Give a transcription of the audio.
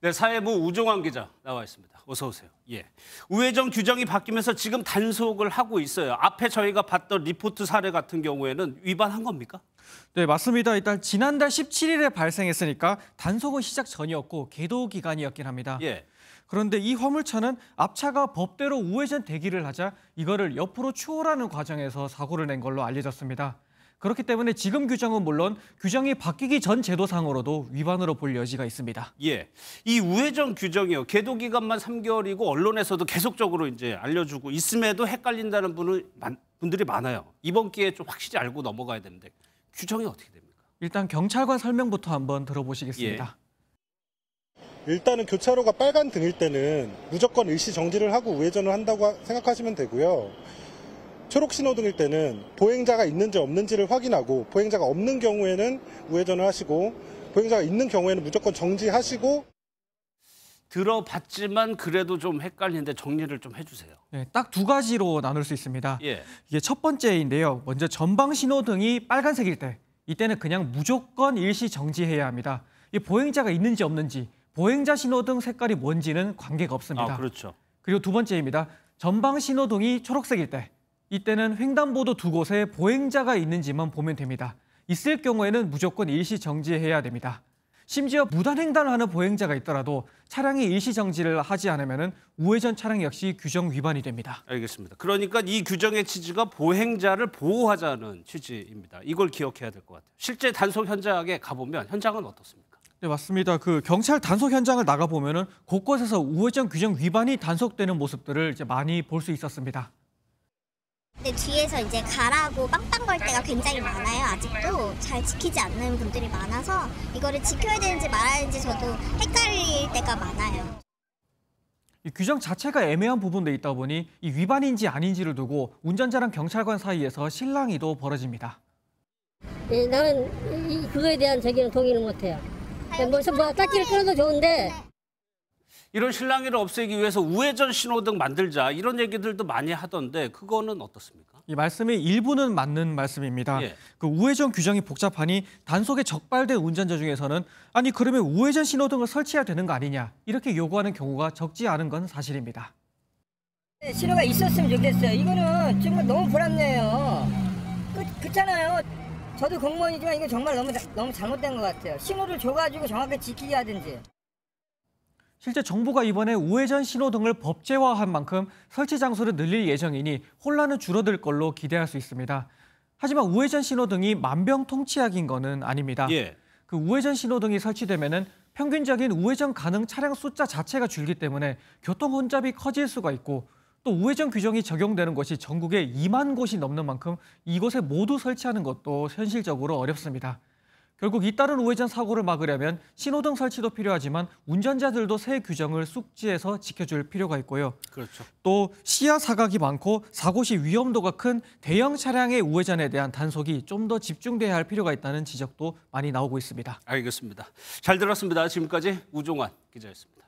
네, 사회부 우종환 기자 나와 있습니다. 어서 오세요. 예. 우회전 규정이 바뀌면서 지금 단속을 하고 있어요. 앞에 저희가 봤던 리포트 사례 같은 경우에는 위반한 겁니까? 네, 맞습니다. 일단 지난달 17일에 발생했으니까 단속은 시작 전이었고 계도 기간이었긴 합니다. 예. 그런데 이 화물차는 앞차가 법대로 우회전 대기를 하자 이거를 옆으로 추월하는 과정에서 사고를 낸 걸로 알려졌습니다. 그렇기 때문에 지금 규정은 물론 규정이 바뀌기 전 제도상으로도 위반으로 볼 여지가 있습니다. 예, 이 우회전 규정이요. 계도 기간만 3개월이고 언론에서도 계속적으로 이제 알려주고 있음에도 헷갈린다는 분은 분들이 많아요. 이번 기회에 좀 확실히 알고 넘어가야 되는데 규정이 어떻게 됩니까? 일단 경찰관 설명부터 한번 들어보시겠습니다. 예. 일단은 교차로가 빨간 등일 때는 무조건 일시 정지를 하고 우회전을 한다고 생각하시면 되고요. 초록 신호등일 때는 보행자가 있는지 없는지를 확인하고 보행자가 없는 경우에는 우회전을 하시고 보행자가 있는 경우에는 무조건 정지하시고 들어봤지만 그래도 좀 헷갈리는데 정리를 좀 해주세요. 네, 딱두 가지로 나눌 수 있습니다. 예. 이게 첫 번째인데요. 먼저 전방 신호등이 빨간색일 때 이때는 그냥 무조건 일시 정지해야 합니다. 이 보행자가 있는지 없는지 보행자 신호등 색깔이 뭔지는 관계가 없습니다. 아, 그렇죠. 그리고 두 번째입니다. 전방 신호등이 초록색일 때 이때는 횡단보도 두 곳에 보행자가 있는지만 보면 됩니다. 있을 경우에는 무조건 일시 정지해야 됩니다. 심지어 무단횡단을 하는 보행자가 있더라도 차량이 일시 정지를 하지 않으면 우회전 차량 역시 규정 위반이 됩니다. 알겠습니다. 그러니까 이 규정의 취지가 보행자를 보호하자는 취지입니다. 이걸 기억해야 될 것 같아요. 실제 단속 현장에 가보면 현장은 어떻습니까? 네, 맞습니다. 그 경찰 단속 현장을 나가 보면 곳곳에서 우회전 규정 위반이 단속되는 모습들을 이제 많이 볼 수 있었습니다. 근데 뒤에서 이제 가라고 빵빵 걸 때가 굉장히 많아요. 아직도 잘 지키지 않는 분들이 많아서 이거를 지켜야 되는지 말아야 되는지 저도 헷갈릴 때가 많아요. 이 규정 자체가 애매한 부분도 있다 보니 이 위반인지 아닌지를 두고 운전자랑 경찰관 사이에서 실랑이도 벌어집니다. 예, 나는 그거에 대한 저기는 동의를 못해요. 뭐, 뭐 딱지를 끊어도 좋은데 네. 이런 실랑이를 없애기 위해서 우회전 신호등 만들자 이런 얘기들도 많이 하던데 그거는 어떻습니까? 이 말씀이 일부는 맞는 말씀입니다. 예. 그 우회전 규정이 복잡하니 단속에 적발된 운전자 중에서는 아니 그러면 우회전 신호등을 설치해야 되는 거 아니냐 이렇게 요구하는 경우가 적지 않은 건 사실입니다. 네, 신호가 있었으면 좋겠어요. 이거는 정말 너무 불합리해요. 그, 렇잖아요 저도 공무원이지만 이거 정말 너무 너무 잘못된 것 같아요. 신호를 줘가지고 정확히 지키게 하든지. 실제 정부가 이번에 우회전 신호등을 법제화한 만큼 설치 장소를 늘릴 예정이니 혼란은 줄어들 걸로 기대할 수 있습니다. 하지만 우회전 신호등이 만병통치약인 것은 아닙니다. 예. 그 우회전 신호등이 설치되면 평균적인 우회전 가능 차량 숫자 자체가 줄기 때문에 교통 혼잡이 커질 수가 있고 또 우회전 규정이 적용되는 곳이 전국에 2만 곳이 넘는 만큼 이곳에 모두 설치하는 것도 현실적으로 어렵습니다. 결국 잇따른 우회전 사고를 막으려면 신호등 설치도 필요하지만 운전자들도 새 규정을 숙지해서 지켜줄 필요가 있고요. 그렇죠. 또 시야 사각이 많고 사고 시 위험도가 큰 대형 차량의 우회전에 대한 단속이 좀 더 집중돼야 할 필요가 있다는 지적도 많이 나오고 있습니다. 알겠습니다. 잘 들었습니다. 지금까지 우종환 기자였습니다.